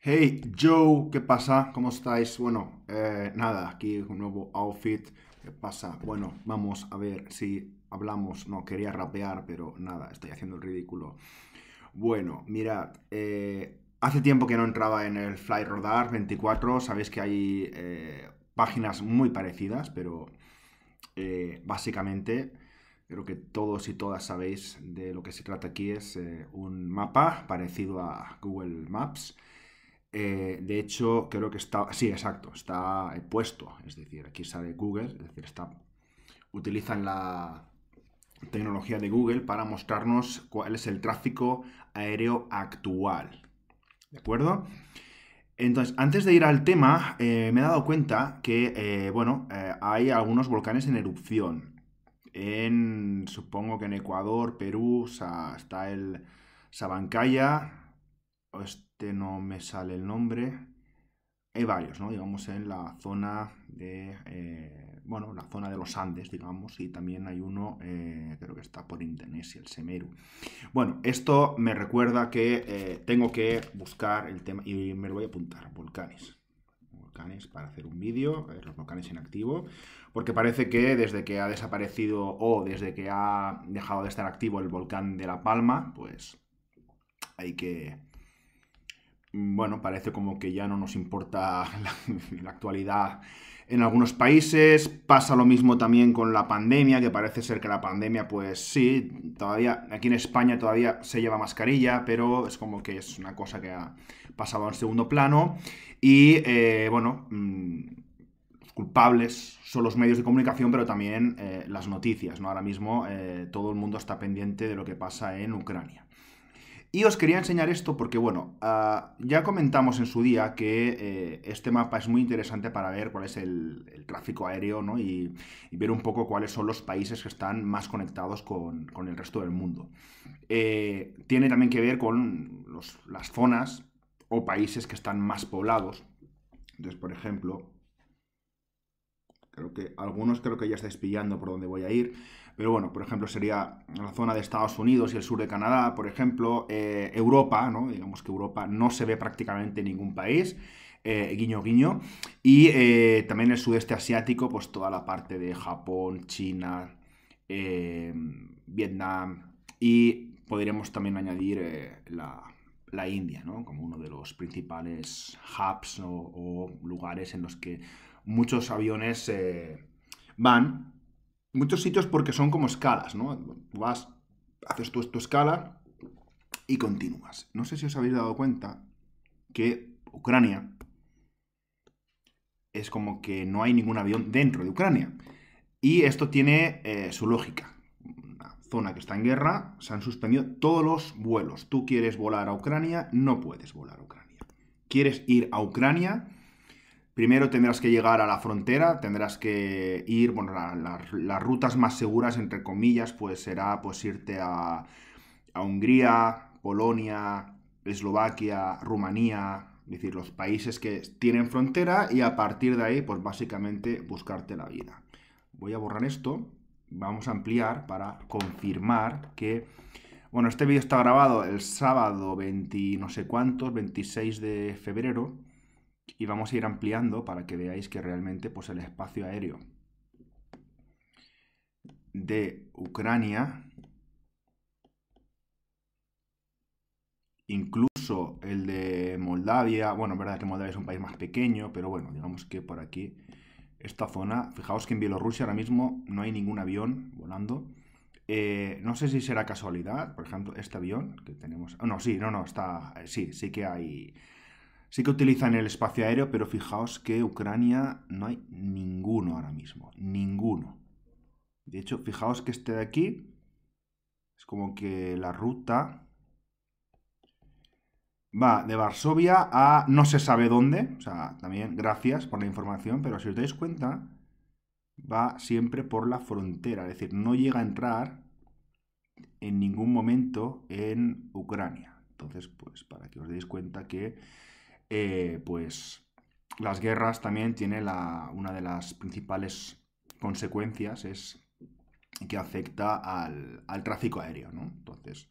Hey Joe, ¿qué pasa? ¿Cómo estáis? Bueno, eh, nada, aquí un nuevo outfit. ¿Qué pasa? Bueno, vamos a ver si hablamos. No, quería rapear, pero nada, estoy haciendo el ridículo. Bueno, mirad, eh, hace tiempo que no entraba en el Fly Rodar 24. Sabéis que hay eh, páginas muy parecidas, pero básicamente creo que todos y todas sabéis de lo que se trata aquí. Es un mapa parecido a Google Maps eh, de hecho, creo que está. Sí, exacto, está puesto. Es decir, aquí sale Google, es decir, está. Utilizan la tecnología de Google para mostrarnos cuál es el tráfico aéreo actual. ¿De acuerdo? Entonces, antes de ir al tema, eh, me he dado cuenta que, eh, bueno, hay algunos volcanes en erupción. En, supongo que en Ecuador, Perú, está el Sabancaya, este no me sale el nombre. Hay varios, ¿no? Digamos, en la zona de, eh, bueno, la zona de los Andes, digamos, y también hay uno, eh, creo que está por Indonesia, el Semeru. Bueno, esto me recuerda que eh, tengo que buscar el tema, y me lo voy a apuntar, volcanes. Volcanes para hacer un vídeo, los volcanes en activo, porque parece que desde que ha desaparecido o desde que ha dejado de estar activo el volcán de La Palma, pues hay que Mm, bueno, parece como que ya no nos importa la, actualidad en algunos países. Pasa lo mismo también con la pandemia, que parece ser que la pandemia, pues sí, todavía aquí en España todavía se lleva mascarilla, pero es como que es una cosa que ha pasado en segundo plano. Y eh, bueno, los mm, culpables son los medios de comunicación, pero también eh, las noticias, ¿no? Ahora mismo eh, todo el mundo está pendiente de lo que pasa en Ucrania. Y os quería enseñar esto porque, bueno, ah, ya comentamos en su día que eh, este mapa es muy interesante para ver cuál es el, tráfico aéreo, ¿no? Y, ver un poco cuáles son los países que están más conectados con, el resto del mundo. Eh, tiene también que ver con las zonas o países que están más poblados. Entonces, por ejemplo, Creo que algunos creo que ya estáis pillando por dónde voy a ir. Pero bueno, por ejemplo, sería la zona de Estados Unidos y el sur de Canadá, por ejemplo, eh, Europa, ¿no? Digamos que Europa no se ve prácticamente en ningún país. Eh, guiño guiño. Y eh, también el sudeste asiático, pues toda la parte de Japón, China, Vietnam. Y podremos también añadir la, India, ¿no? Como uno de los principales hubs o lugares en los que muchos aviones eh, van. Muchos sitios porque son como escalas, ¿no? Vas, haces tu, tu escala y continúas. No sé si os habéis dado cuenta que Ucrania es como que no hay ningún avión dentro de Ucrania. Y esto tiene eh, su lógica. Una zona que está en guerra, se han suspendido todos los vuelos. Tú quieres volar a Ucrania, no puedes volar a Ucrania. Quieres ir a Ucrania, Primero tendrás que llegar a la frontera, tendrás que ir, bueno, las rutas más seguras, entre comillas, pues será pues irte a, Hungría, Polonia, Eslovaquia, Rumanía, es decir, los países que tienen frontera y a partir de ahí, pues básicamente buscarte la vida. Voy a borrar esto, vamos a ampliar para confirmar que... Bueno, este vídeo está grabado el sábado 20 no sé cuántos, 26 de febrero, y vamos a ir ampliando para que veáis que realmente pues, el espacio aéreo de Ucrania, incluso el de Moldavia, bueno, es verdad que Moldavia es un país más pequeño, pero bueno, digamos que por aquí, esta zona, fijaos que en Bielorrusia ahora mismo no hay ningún avión volando, eh, no sé si será casualidad, por ejemplo, este avión que tenemos. Ah, no, sí, no, no, está. Sí, sí que hay. Sí que utilizan el espacio aéreo, pero fijaos que Ucrania no hay ninguno ahora mismo, ninguno. De hecho, fijaos que este de aquí es como que la ruta va de Varsovia a no se sabe dónde. O sea, también gracias por la información, pero si os dais cuenta, va siempre por la frontera. Es decir, no llega a entrar en ningún momento en Ucrania. Entonces, pues para que os dais cuenta que eh, pues las guerras también tiene la, una de las principales consecuencias es que afecta al, al tráfico aéreo, ¿no? Entonces,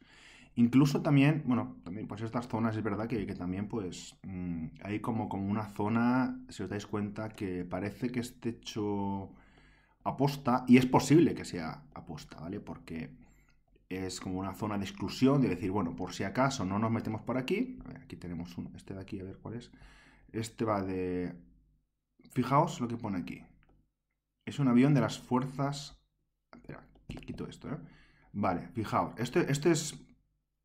incluso también, bueno, también pues estas zonas es verdad que, que también pues mm, hay como, como una zona, si os dais cuenta, que parece que este hecho aposta, y es posible que sea aposta, ¿vale? Porque es como una zona de exclusión, de decir, bueno, por si acaso no nos metemos por aquí. A ver, aquí tenemos un. este de aquí, a ver cuál es. Este va de... Fijaos lo que pone aquí. Es un avión de las fuerzas... Espera, quito esto, ¿eh? Vale, fijaos. Esto, este es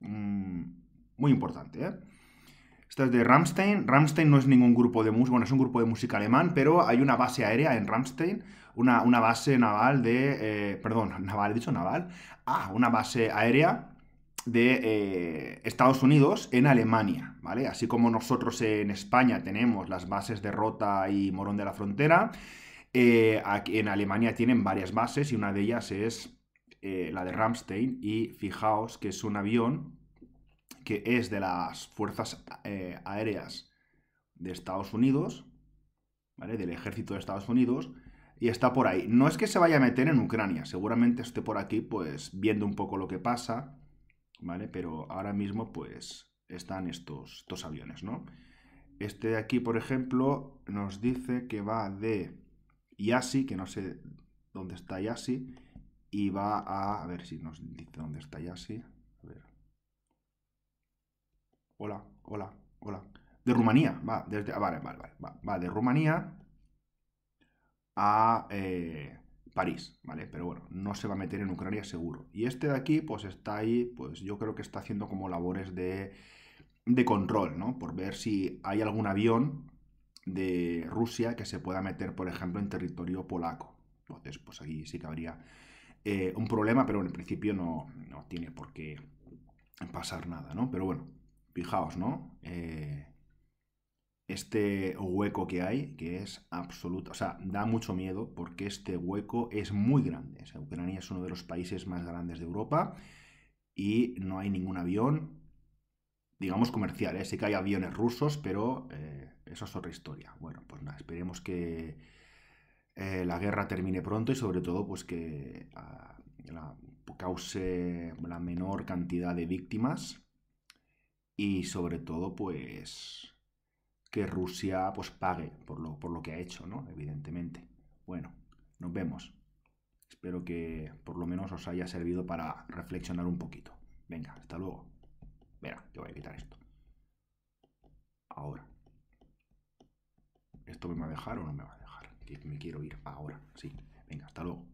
mm, muy importante, ¿eh? Esto es de Ramstein. Ramstein no es ningún grupo de música, bueno, es un grupo de música alemán, pero hay una base aérea en Ramstein una, una base naval de... Eh, perdón, naval, he dicho naval. Ah, una base aérea de eh, Estados Unidos en Alemania, ¿vale? Así como nosotros en España tenemos las bases de Rota y Morón de la Frontera, eh, aquí en Alemania tienen varias bases y una de ellas es la de Ramstein y fijaos que es un avión que es de las fuerzas aéreas de Estados Unidos, ¿vale? Del ejército de Estados Unidos y está por ahí. No es que se vaya a meter en Ucrania, seguramente esté por aquí pues viendo un poco lo que pasa, ¿vale? Pero ahora mismo pues están estos, dos aviones, ¿no? Este de aquí, por ejemplo, nos dice que va de Yasi, que no sé dónde está Yasi, y va a... A ver si nos dice dónde está Yasi. Hola, hola, hola. De Rumanía, va, desde... Ah, vale, vale, vale, va de Rumanía a eh, París, ¿vale? Pero bueno, no se va a meter en Ucrania seguro. Y este de aquí, pues está ahí, pues yo creo que está haciendo como labores de, control, ¿no? Por ver si hay algún avión de Rusia que se pueda meter, por ejemplo, en territorio polaco. Entonces, pues ahí sí que habría eh, un problema, pero en principio no, no, tiene por qué pasar nada, ¿no? Pero bueno, fijaos, ¿no? Eh, este hueco que hay, que es absoluto, o sea, da mucho miedo porque este hueco es muy grande. Ucrania es uno de los países más grandes de Europa y no hay ningún avión, digamos, comercial. ¿eh? Sí que hay aviones rusos, pero eh, eso es otra historia. Bueno, pues nada, esperemos que eh, la guerra termine pronto y sobre todo pues que ah, cause la menor cantidad de víctimas y sobre todo pues que Rusia pues, pague por lo, por lo que ha hecho, ¿no? Evidentemente. Bueno, nos vemos. Espero que por lo menos os haya servido para reflexionar un poquito. Venga, hasta luego. Mira, yo voy a quitar esto. Ahora. ¿Esto me va a dejar o no me va a dejar? me quiero ir ahora. Sí. Venga, hasta luego.